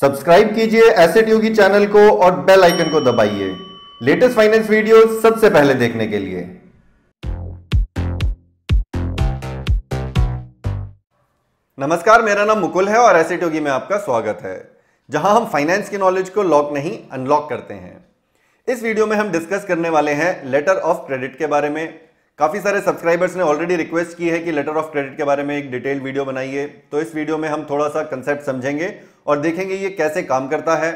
Subscribe कीजिए asset योगी channel को और बेल आइकन को दबाइए लेटेस्ट फाइनेंस वीडियो सबसे पहले देखने के लिए नमस्कार मेरा नाम मुकुल है और एसेट योगी में आपका स्वागत है जहां हम फाइनेंस की नॉलेज को लॉक नहीं अनलॉक करते हैं इस वीडियो में हम डिस्कस करने वाले हैं लेटर ऑफ क्रेडिट के बारे में काफ़ी सारे सब्सक्राइबर्स ने ऑलरेडी रिक्वेस्ट की है कि लेटर ऑफ क्रेडिट के बारे में एक डिटेल वीडियो बनाइए तो इस वीडियो में हम थोड़ा सा कंसेप्ट समझेंगे और देखेंगे ये कैसे काम करता है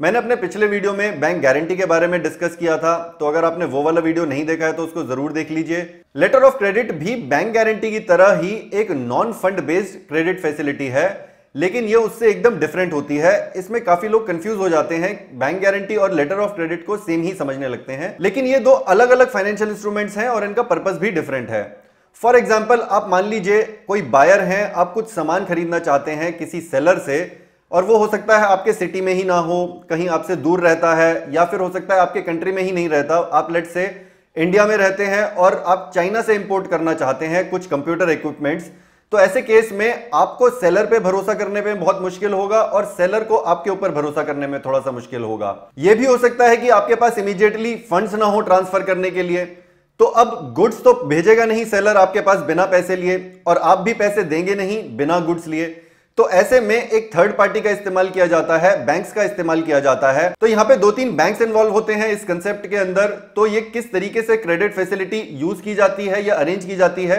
मैंने अपने पिछले वीडियो में बैंक गारंटी के बारे में डिस्कस किया था तो अगर आपने वो वाला वीडियो नहीं देखा है तो उसको जरूर देख लीजिए लेटर ऑफ क्रेडिट भी बैंक गारंटी की तरह ही एक non fund based credit facility है लेकिन ये उससे एकदम डिफरेंट होती है इसमें काफी लोग कंफ्यूज हो जाते हैं बैंक गारंटी और लेटर ऑफ क्रेडिट को सेम ही समझने लगते हैं लेकिन ये दो अलग अलग फाइनेंशियल इंस्ट्रूमेंट्स हैं और इनका पर्पस भी डिफरेंट है फॉर एग्जाम्पल आप मान लीजिए कोई बायर हैं आप कुछ सामान खरीदना चाहते हैं किसी सेलर से और वो हो सकता है आपके सिटी में ही ना हो कहीं आपसे दूर रहता है या फिर हो सकता है आपके कंट्री में ही नहीं रहता आप लेट से इंडिया में रहते हैं और आप चाइना से इंपोर्ट करना चाहते हैं कुछ कंप्यूटर इक्विपमेंट्स तो ऐसे केस में आपको सेलर पे भरोसा करने में बहुत मुश्किल होगा और सेलर को आपके ऊपर भरोसा करने में थोड़ा सा मुश्किल होगा यह भी हो सकता है कि आपके पास इमीडिएटली फंड्स ना हो ट्रांसफर करने के लिए तो अब गुड्स तो भेजेगा नहीं सेलर आपके पास बिना पैसे लिए और आप भी पैसे देंगे नहीं बिना गुड्स लिए तो ऐसे में एक थर्ड पार्टी का इस्तेमाल किया जाता है बैंक्स का इस्तेमाल किया जाता है तो यहाँ पे दो तीन बैंक्स इन्वॉल्व होते हैं इस कंसेप्ट के अंदर तो ये किस तरीके से क्रेडिट फैसिलिटी यूज की जाती है या अरेंज की जाती है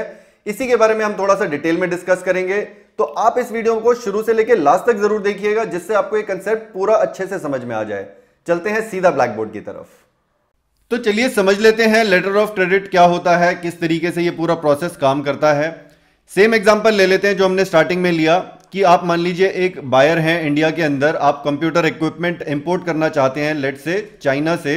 इसी के बारे में हम थोड़ा सा डिटेल में डिस्कस करेंगे तो आप इस वीडियो को शुरू से लेकर लास्ट तक जरूर देखिएगा जिससे आपको ये कंसेप्ट पूरा अच्छे से समझ में आ जाए चलते हैं सीधा ब्लैक बोर्ड की तरफ तो चलिए समझ लेते हैं लेटर ऑफ क्रेडिट क्या होता है किस तरीके से ये पूरा प्रोसेस काम करता है सेम एग्जांपल ले लेते हैं जो हमने स्टार्टिंग में लिया कि आप मान लीजिए एक बायर हैं इंडिया के अंदर आप कंप्यूटर इक्विपमेंट इंपोर्ट करना चाहते हैं लेट से चाइना से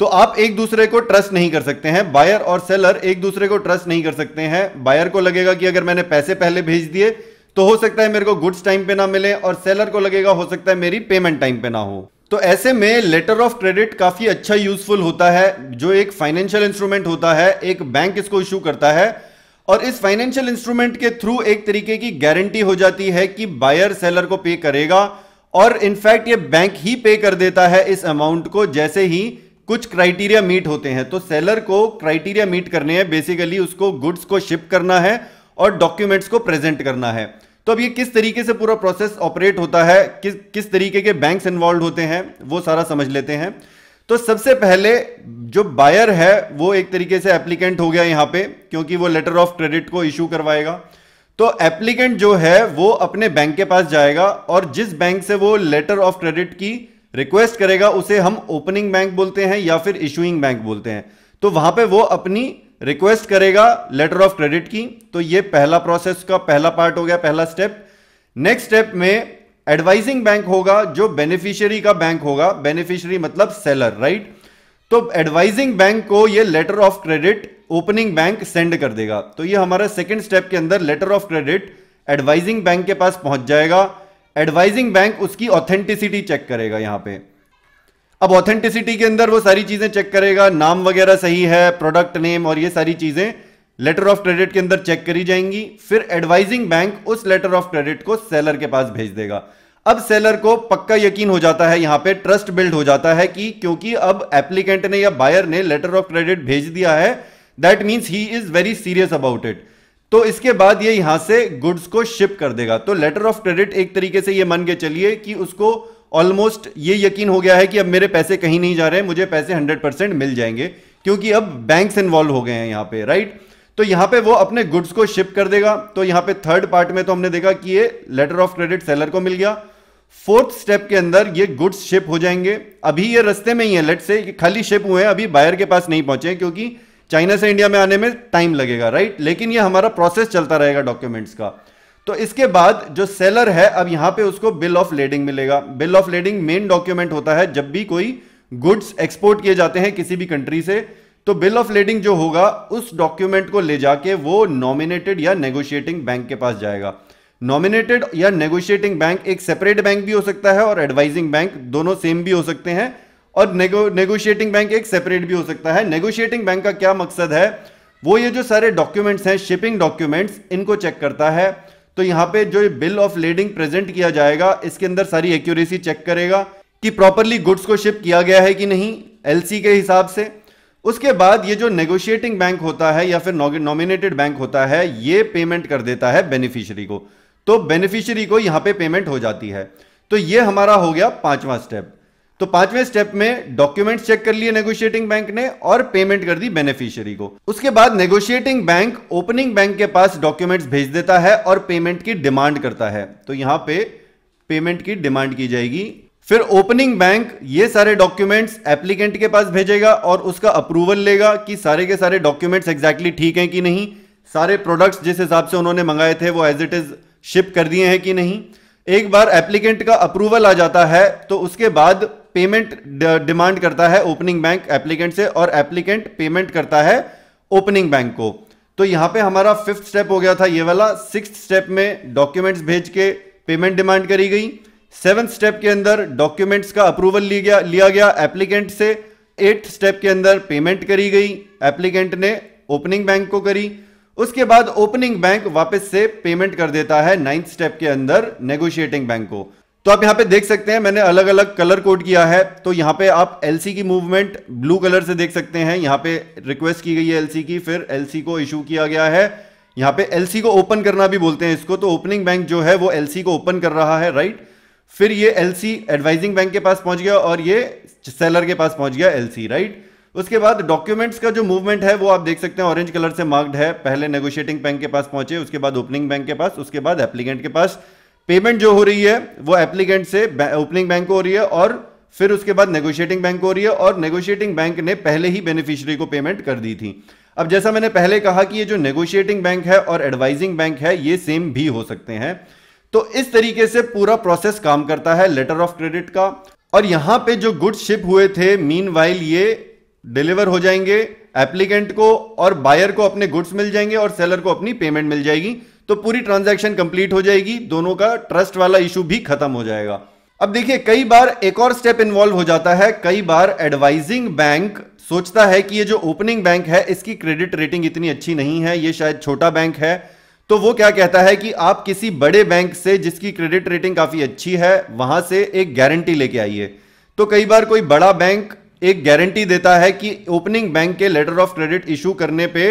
तो आप एक दूसरे को ट्रस्ट नहीं कर सकते हैं बायर और सेलर एक दूसरे को ट्रस्ट नहीं कर सकते हैं बायर को लगेगा कि अगर मैंने पैसे पहले भेज दिए तो हो सकता है मेरे को गुड्स टाइम पे ना मिले और सेलर को लगेगा हो सकता है मेरी पेमेंट टाइम पे ना हो तो ऐसे में लेटर ऑफ क्रेडिट काफी अच्छा यूजफुल होता है जो एक फाइनेंशियल इंस्ट्रूमेंट होता है एक बैंक इसको इशू करता है और इस फाइनेंशियल इंस्ट्रूमेंट के थ्रू एक तरीके की गारंटी हो जाती है कि बायर सेलर को पे करेगा और इनफैक्ट ये बैंक ही पे कर देता है इस अमाउंट को जैसे ही कुछ क्राइटेरिया मीट होते हैं तो सेलर को क्राइटेरिया मीट करने हैं बेसिकली उसको गुड्स को शिप करना है और डॉक्यूमेंट्स को प्रेजेंट करना है तो अब ये किस तरीके से पूरा प्रोसेस ऑपरेट होता है किस किस तरीके के बैंक्स इन्वॉल्व होते हैं वो सारा समझ लेते हैं तो सबसे पहले जो बायर है वो एक तरीके से एप्लीकेंट हो गया यहां पे क्योंकि वो लेटर ऑफ क्रेडिट को इश्यू करवाएगा तो एप्लीकेंट जो है वो अपने बैंक के पास जाएगा और जिस बैंक से वो लेटर ऑफ क्रेडिट की रिक्वेस्ट करेगा उसे हम ओपनिंग बैंक बोलते हैं या फिर इशूइंग बैंक बोलते हैं तो वहां पे वो अपनी रिक्वेस्ट करेगा लेटर ऑफ क्रेडिट की तो ये पहला प्रोसेस का पहला पार्ट हो गया पहला स्टेप नेक्स्ट स्टेप में एडवाइजिंग बैंक होगा जो बेनिफिशियरी का बैंक होगा बेनिफिशियरी मतलब सेलर राइट तो एडवाइजिंग बैंक को ये letter of credit opening bank send कर देगा तो ये हमारा सेकंड स्टेप के अंदर letter of credit advising bank के पास पहुंच जाएगा एडवाइजिंग बैंक उसकी ऑथेंटिसिटी चेक करेगा यहां पे अब ऑथेंटिसिटी के अंदर वो सारी चीजें चेक करेगा नाम वगैरह सही है प्रोडक्ट नेम और ये सारी चीजें लेटर ऑफ क्रेडिट के अंदर चेक करी जाएंगी फिर एडवाइजिंग बैंक उस लेटर ऑफ क्रेडिट को सेलर के पास भेज देगा अब सेलर को पक्का यकीन हो जाता है यहां पे ट्रस्ट बिल्ड हो जाता है कि क्योंकि अब एप्लीकेंट ने या बायर ने लेटर ऑफ क्रेडिट भेज दिया है that means he is very serious about it तो इसके बाद ये यहां से गुड्स को शिप कर देगा तो लेटर ऑफ क्रेडिट एक तरीके से ये मान के चलिए कि उसको ऑलमोस्ट ये यकीन हो गया है कि अब मेरे पैसे कहीं नहीं जा रहे मुझे पैसे 100 परसेंट मिल जाएंगे क्योंकि अब बैंक्स इन्वॉल्व हो गए हैं यहां पे राइट right? तो यहां पे वो अपने गुड्स को शिप कर देगा तो यहां पे थर्ड पार्ट में तो हमने देखा कि ये लेटर ऑफ क्रेडिट सेलर को मिल गया फोर्थ स्टेप के अंदर ये गुड्स शिप हो जाएंगे अभी ये रस्ते में ही है लेट से खाली शिप हुए हैं अभी बायर के पास नहीं पहुंचे क्योंकि चाइना से इंडिया में आने में टाइम लगेगा राइट लेकिन ये हमारा प्रोसेस चलता रहेगा डॉक्यूमेंट्स का तो इसके बाद जो सेलर है अब यहां पे उसको बिल ऑफ लेडिंग मिलेगा bill of lading main document होता है जब भी कोई गुड्स एक्सपोर्ट किए जाते हैं किसी भी कंट्री से तो बिल ऑफ लेडिंग जो होगा उस डॉक्यूमेंट को ले जाके वो नॉमिनेटेड या नेगोशिएटिंग बैंक के पास जाएगा नॉमिनेटेड या नेगोशिएटिंग बैंक एक सेपरेट बैंक भी हो सकता है और एडवाइजिंग बैंक दोनों सेम भी हो सकते हैं और नेगोशिएटिंग बैंक एक सेपरेट भी हो सकता है नेगोशिएटिंग बैंक का क्या मकसद है वो ये जो सारे डॉक्यूमेंट्स हैं शिपिंग डॉक्यूमेंट्स इनको चेक करता है तो यहाँ पे जो बिल ऑफ लेडिंग प्रेजेंट किया जाएगा इसके अंदर सारी एक्यूरेसी चेक करेगा कि प्रॉपरली गुड्स को शिप किया गया है कि नहीं एलसी के हिसाब से उसके बाद ये जो नेगोशिएटिंग बैंक होता है या फिर नॉमिनेटेड बैंक होता है ये पेमेंट कर देता है बेनिफिशियरी को तो बेनिफिशियरी को यहां पे पेमेंट हो जाती है तो ये हमारा हो गया पांचवा स्टेप तो पांचवें स्टेप में डॉक्यूमेंट्स चेक कर लिए नेगोशिएटिंग बैंक ने और पेमेंट कर दी बेनिफिशियरी को उसके बाद नेगोशिएटिंग बैंक ओपनिंग बैंक के पास डॉक्यूमेंट्स भेज देता है और पेमेंट की डिमांड करता है तो यहां पे पेमेंट की डिमांड की जाएगी फिर ओपनिंग बैंक ये सारे डॉक्यूमेंट्स एप्लीकेंट के पास भेजेगा और उसका अप्रूवल लेगा कि सारे के सारे डॉक्यूमेंट्स एग्जैक्टली ठीक हैं कि नहीं सारे प्रोडक्ट्स जिस हिसाब से उन्होंने मंगाए थे वो एज इट इज शिप कर दिए हैं कि नहीं एक बार एप्लीकेंट का अप्रूवल आ जाता है तो उसके बाद पेमेंट डिमांड करता है ओपनिंग बैंक एप्लीकेंट से और एप्लीकेंट पेमेंट करता है ओपनिंग बैंक को तो यहां पे हमारा फिफ्थ स्टेप हो गया था ये वाला सिक्स स्टेप में डॉक्यूमेंट्स भेज के पेमेंट डिमांड करी गई सेवेंथ स्टेप के अंदर डॉक्यूमेंट्स का अप्रूवल लिया गया लिया गया एप्लीकेंट से एट्थ स्टेप के अंदर पेमेंट करी गई एप्लीकेंट ने ओपनिंग बैंक को करी उसके बाद ओपनिंग बैंक वापस से पेमेंट कर देता है नाइन्थ स्टेप के अंदर नेगोशिएटिंग बैंक को तो आप यहां पे देख सकते हैं मैंने अलग अलग कलर कोड किया है तो यहां पे आप एलसी की मूवमेंट ब्लू कलर से देख सकते हैं यहां पे रिक्वेस्ट की गई है एलसी की फिर एलसी को इशू किया गया है यहां पे एलसी को ओपन करना भी बोलते हैं इसको तो ओपनिंग बैंक जो है वो एलसी को ओपन कर रहा है राइट फिर ये एलसी एडवाइजिंग बैंक के पास पहुंच गया और ये सेलर के पास पहुंच गया एलसी राइट उसके बाद डॉक्यूमेंट्स का जो मूवमेंट है वो आप देख सकते हैं ऑरेंज कलर से मार्क्ड है पहले नेगोशिएटिंग बैंक के पास पहुंचे उसके बाद ओपनिंग बैंक के पास उसके बाद एप्लीकेंट के पास पेमेंट जो हो रही है वो एप्लीकेंट से ओपनिंग बैंक को हो रही है और फिर उसके बाद नेगोशिएटिंग बैंक हो रही है और नेगोशिएटिंग बैंक ने पहले ही बेनिफिशियरी को पेमेंट कर दी थी अब जैसा मैंने पहले कहा कि ये जो नेगोशिएटिंग बैंक है और एडवाइजिंग बैंक है ये सेम भी हो सकते हैं तो इस तरीके से पूरा प्रोसेस काम करता है लेटर ऑफ क्रेडिट का और यहां पे जो गुड्स शिप हुए थे मीन ये डिलीवर हो जाएंगे एप्लीकेंट को और बायर को अपने गुड्स मिल जाएंगे और सेलर को अपनी पेमेंट मिल जाएगी तो पूरी ट्रांजैक्शन कंप्लीट हो जाएगी दोनों का ट्रस्ट वाला इशू भी खत्म हो जाएगा अब देखिए कई बार एक और स्टेप इन्वॉल्व हो जाता है कई बार एडवाइजिंग बैंक सोचता है कि ये जो ओपनिंग बैंक है इसकी क्रेडिट रेटिंग इतनी अच्छी नहीं है ये शायद छोटा बैंक है तो वो क्या कहता है कि आप किसी बड़े बैंक से जिसकी क्रेडिट रेटिंग काफी अच्छी है वहां से एक गारंटी लेके आइए तो कई बार कोई बड़ा बैंक एक गारंटी देता है कि ओपनिंग बैंक के लेटर ऑफ क्रेडिट इशू करने पे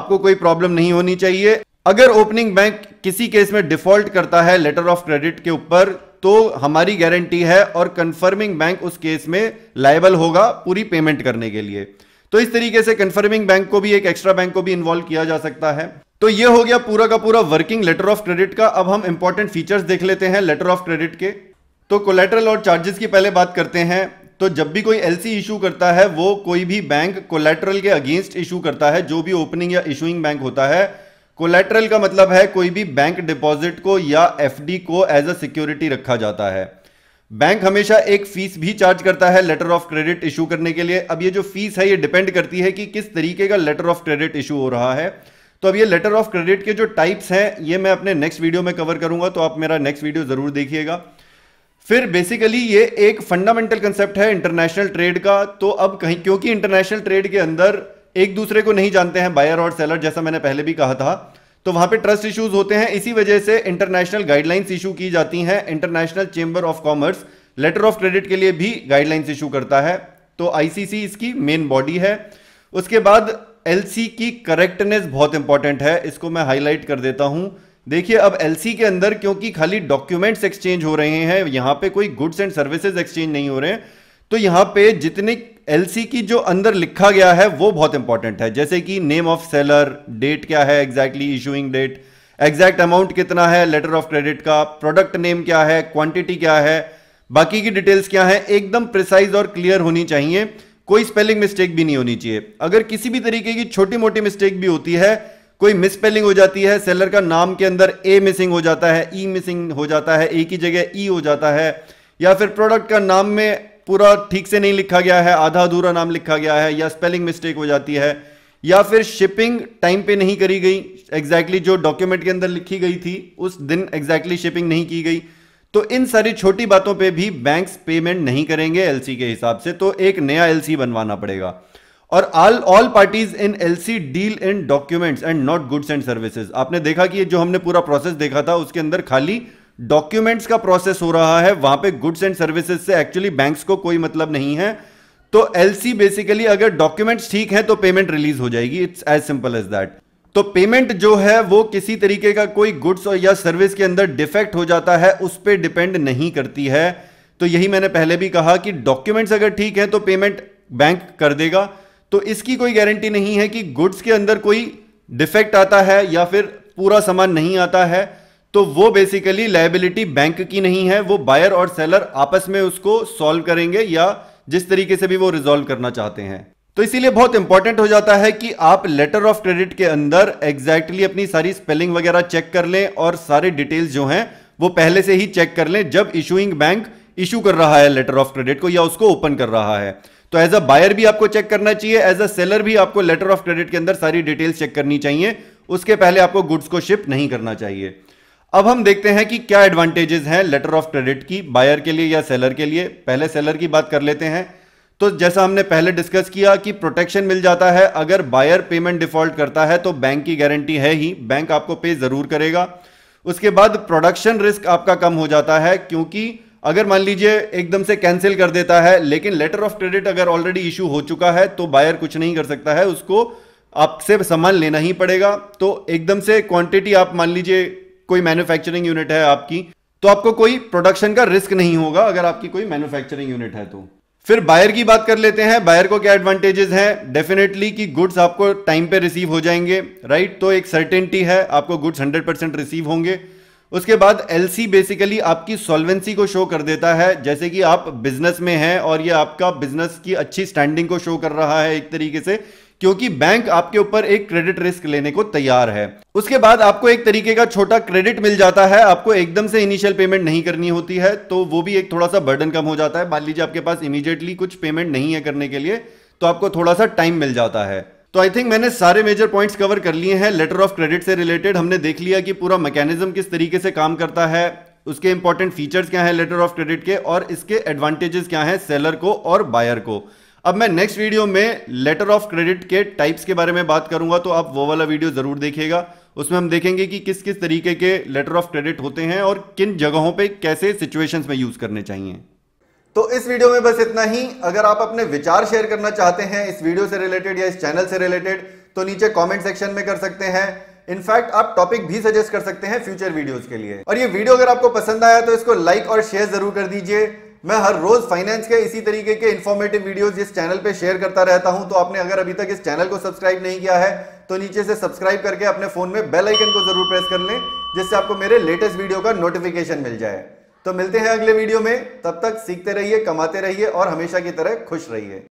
आपको कोई प्रॉब्लम नहीं होनी चाहिए अगर ओपनिंग बैंक किसी केस में डिफॉल्ट करता है लेटर ऑफ क्रेडिट के ऊपर तो हमारी गारंटी है और कंफर्मिंग बैंक उस केस में लाइबल होगा पूरी पेमेंट करने के लिए तो इस तरीके से कंफर्मिंग बैंक को भी एक एक्स्ट्रा बैंक को भी इन्वॉल्व किया जा सकता है तो ये हो गया पूरा का पूरा वर्किंग लेटर ऑफ क्रेडिट का अब हम इंपॉर्टेंट फीचर्स देख लेते हैं लेटर ऑफ क्रेडिट के तो कोलेटरल और चार्जेस की पहले बात करते हैं तो जब भी कोई एलसी इशू करता है वो कोई भी बैंक कोलेटरल के अगेंस्ट इशू करता है जो भी ओपनिंग या इशूइंग बैंक होता है कोलेटरल का मतलब है कोई भी बैंक डिपॉजिट को या एफ को एज अ सिक्योरिटी रखा जाता है बैंक हमेशा एक फीस भी चार्ज करता है लेटर ऑफ क्रेडिट इशू करने के लिए अब ये जो फीस है ये डिपेंड करती है कि किस तरीके का लेटर ऑफ क्रेडिट इशू हो रहा है तो अब ये लेटर ऑफ क्रेडिट के जो टाइप्स हैं ये मैं अपने नेक्स्ट वीडियो में कवर करूंगा तो आप मेरा नेक्स्ट वीडियो जरूर देखिएगा फिर बेसिकली ये एक फंडामेंटल कंसेप्ट है इंटरनेशनल ट्रेड का तो अब कहीं क्योंकि इंटरनेशनल ट्रेड के अंदर एक दूसरे को नहीं जानते हैं बायर और सेलर जैसा मैंने पहले भी कहा था तो वहां पे ट्रस्ट इश्यूज होते हैं इसी वजह से इंटरनेशनल गाइडलाइंस इशू की जाती हैं International Chamber of Commerce letter of credit के लिए भी गाइडलाइंस इशू करता है तो आईसीसी इसकी मेन बॉडी है उसके बाद एलसी की करेक्टनेस बहुत इंपॉर्टेंट है इसको मैं हाईलाइट कर देता हूं देखिए अब एलसी के अंदर क्योंकि खाली डॉक्यूमेंट्स एक्सचेंज हो रहे हैं यहां पे कोई गुड्स एंड सर्विसेज एक्सचेंज नहीं हो रहे हैं तो यहां पे जितने एलसी की जो अंदर लिखा गया है वो बहुत इंपॉर्टेंट है जैसे कि नेम ऑफ सेलर डेट क्या है exactly issuing date exact amount कितना है लेटर ऑफ क्रेडिट का प्रोडक्ट नेम क्या है क्वांटिटी क्या है बाकी की डिटेल्स क्या है एकदम प्रिसाइज और क्लियर होनी चाहिए कोई स्पेलिंग मिस्टेक भी नहीं होनी चाहिए अगर किसी भी तरीके की छोटी मोटी मिस्टेक भी होती है कोई मिसस्पेलिंग हो जाती है सेलर का नाम के अंदर ए मिसिंग हो जाता है ई e मिसिंग हो जाता है ए की जगह ई e हो जाता है या फिर प्रोडक्ट का नाम में पूरा ठीक से नहीं लिखा गया है आधा अधूरा नाम लिखा गया है या स्पेलिंग मिस्टेक हो जाती है या फिर शिपिंग टाइम पे नहीं करी गई एग्जैक्टली exactly जो डॉक्यूमेंट के अंदर लिखी गई थी उस दिन एग्जैक्टली exactly शिपिंग नहीं की गई तो इन सारी छोटी बातों पे भी बैंक्स पेमेंट नहीं करेंगे एलसी के हिसाब से तो एक नया एलसी बनवाना पड़ेगा और all all parties in LC deal in documents and not goods and services आपने देखा कि जो हमने पूरा प्रोसेस देखा था उसके अंदर खाली डॉक्यूमेंट्स का प्रोसेस हो रहा है वहां पे गुड्स एंड सर्विसेज से एक्चुअली बैंक्स को कोई मतलब नहीं है तो एलसी बेसिकली अगर डॉक्यूमेंट्स ठीक है तो पेमेंट रिलीज हो जाएगी it's as simple as that तो पेमेंट जो है वो किसी तरीके का कोई गुड्स और या सर्विस के अंदर डिफेक्ट हो जाता है उस पर डिपेंड नहीं करती है तो यही मैंने पहले भी कहा कि डॉक्यूमेंट्स अगर ठीक है तो पेमेंट बैंक कर देगा तो इसकी कोई गारंटी नहीं है कि गुड्स के अंदर कोई डिफेक्ट आता है या फिर पूरा सामान नहीं आता है तो वो बेसिकली लाइबिलिटी बैंक की नहीं है वो बायर और सेलर आपस में उसको सॉल्व करेंगे या जिस तरीके से भी वो रिजोल्व करना चाहते हैं तो इसीलिए बहुत इंपॉर्टेंट हो जाता है कि आप लेटर ऑफ क्रेडिट के अंदर एग्जैक्टली exactly अपनी सारी स्पेलिंग वगैरह चेक कर लें और सारे डिटेल्स जो हैं वो पहले से ही चेक कर लें जब इशूइंग बैंक इशू कर रहा है लेटर ऑफ क्रेडिट को या उसको ओपन कर रहा है तो एज अ बायर भी आपको चेक करना चाहिए एज अ सेलर भी आपको लेटर ऑफ क्रेडिट के अंदर सारी डिटेल्स चेक करनी चाहिए उसके पहले आपको गुड्स को शिप नहीं करना चाहिए अब हम देखते हैं कि क्या एडवांटेजेस हैं लेटर ऑफ क्रेडिट की बायर के लिए या सेलर के लिए पहले सेलर की बात कर लेते हैं तो जैसा हमने पहले डिस्कस किया कि प्रोटेक्शन मिल जाता है अगर बायर पेमेंट डिफॉल्ट करता है तो बैंक की गारंटी है ही बैंक आपको पे जरूर करेगा उसके बाद प्रोडक्शन रिस्क आपका कम हो जाता है क्योंकि अगर मान लीजिए एकदम से कैंसिल कर देता है लेकिन लेटर ऑफ क्रेडिट अगर ऑलरेडी इशू हो चुका है तो बायर कुछ नहीं कर सकता है उसको आपसे सामान लेना ही पड़ेगा तो एकदम से क्वांटिटी आप मान लीजिए कोई मैन्युफैक्चरिंग यूनिट है आपकी तो आपको कोई प्रोडक्शन का रिस्क नहीं होगा अगर आपकी कोई मैन्युफैक्चरिंग यूनिट है तो फिर बायर की बात कर लेते हैं बायर को क्या एडवांटेजेस हैं डेफिनेटली कि गुड्स आपको टाइम पे रिसीव हो जाएंगे राइट तो एक सर्टेनिटी है आपको गुड्स 100 परसेंट रिसीव होंगे उसके बाद एलसी बेसिकली आपकी सॉल्वेंसी को शो कर देता है जैसे कि आप बिजनेस में हैं और ये आपका बिजनेस की अच्छी स्टैंडिंग को शो कर रहा है एक तरीके से क्योंकि बैंक आपके ऊपर एक क्रेडिट रिस्क लेने को तैयार है उसके बाद आपको एक तरीके का छोटा क्रेडिट मिल जाता है आपको एकदम से इनिशियल पेमेंट नहीं करनी होती है तो वो भी एक थोड़ा सा बर्डन कम हो जाता है मान लीजिए आपके पास इमीडिएटली कुछ पेमेंट नहीं है करने के लिए तो आपको थोड़ा सा टाइम मिल जाता है तो आई थिंक मैंने सारे मेजर पॉइंट्स कवर कर लिए हैं लेटर ऑफ क्रेडिट से रिलेटेड हमने देख लिया कि पूरा मैकेनिज्म किस तरीके से काम करता है उसके इंपॉर्टेंट फीचर्स क्या हैं लेटर ऑफ क्रेडिट के और इसके एडवांटेजेस क्या हैं सेलर को और बायर को अब मैं नेक्स्ट वीडियो में लेटर ऑफ क्रेडिट के टाइप्स के बारे में बात करूंगा तो आप वो वाला वीडियो जरूर देखिएगा उसमें हम देखेंगे कि किस किस तरीके के लेटर ऑफ क्रेडिट होते हैं और किन जगहों पे कैसे सिचुएशंस में यूज करने चाहिए तो इस वीडियो में बस इतना ही अगर आप अपने विचार शेयर करना चाहते हैं इस वीडियो से रिलेटेड या इस चैनल से रिलेटेड तो नीचे कमेंट सेक्शन में कर सकते हैं इनफैक्ट आप टॉपिक भी सजेस्ट कर सकते हैं फ्यूचर वीडियोस के लिए और ये वीडियो अगर आपको पसंद आया तो इसको लाइक और शेयर जरूर कर दीजिए मैं हर रोज फाइनेंस के इसी तरीके के इंफॉर्मेटिव वीडियो इस चैनल पर शेयर करता रहता हूं तो आपने अगर अभी तक इस चैनल को सब्सक्राइब नहीं किया है तो नीचे से सब्सक्राइब करके अपने फोन में बेल आइकन को जरूर प्रेस कर लें जिससे आपको मेरे लेटेस्ट वीडियो का नोटिफिकेशन मिल जाए तो मिलते हैं अगले वीडियो में तब तक सीखते रहिए कमाते रहिए और हमेशा की तरह खुश रहिए